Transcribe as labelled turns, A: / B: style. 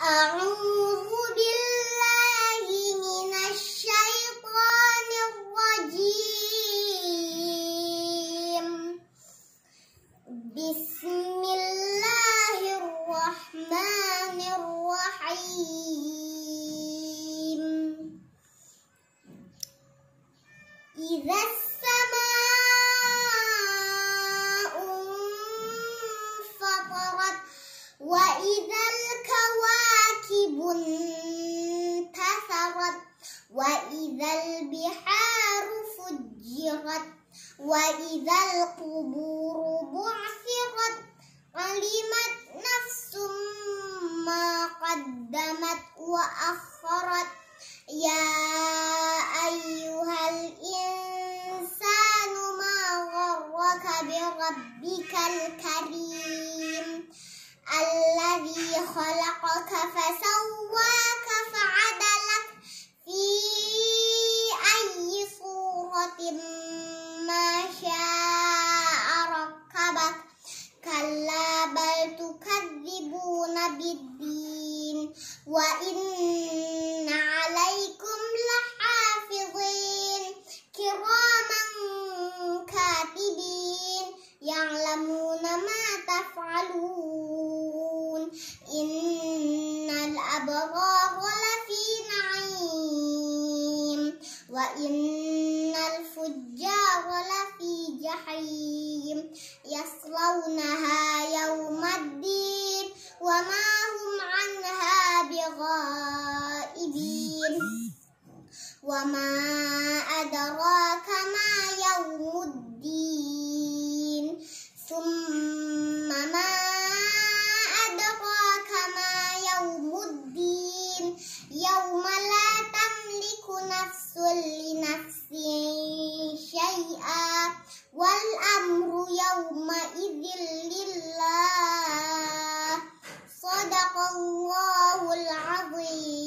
A: أعوذ بالله من الشيطان الرجيم بسم الله الرحمن الرحيم إذا السماء انفطرت
B: وإذا
A: وإذا البحار فجرت وإذا القبور بعثرت علمت نفس ما قدمت وأخرت يا أيها الإنسان ما غرك بربك الكريم الذي خلقك فسواك ما شاء ركبك كلا بل تكذبون بالدين وإن عليكم لحافظين كراما كاتبين يعلمون ما تفعلون إن الأبرار لفي نعيم وإن الفجار لفي جحيم يصلونها يوم الدين وما هم عنها بغائبين وما أدراك ما يوم الدين ثم ما أدراك ما يوم الدين يوم لا تملك نفس لنفس والأمر يومئذ لله صدق الله العظيم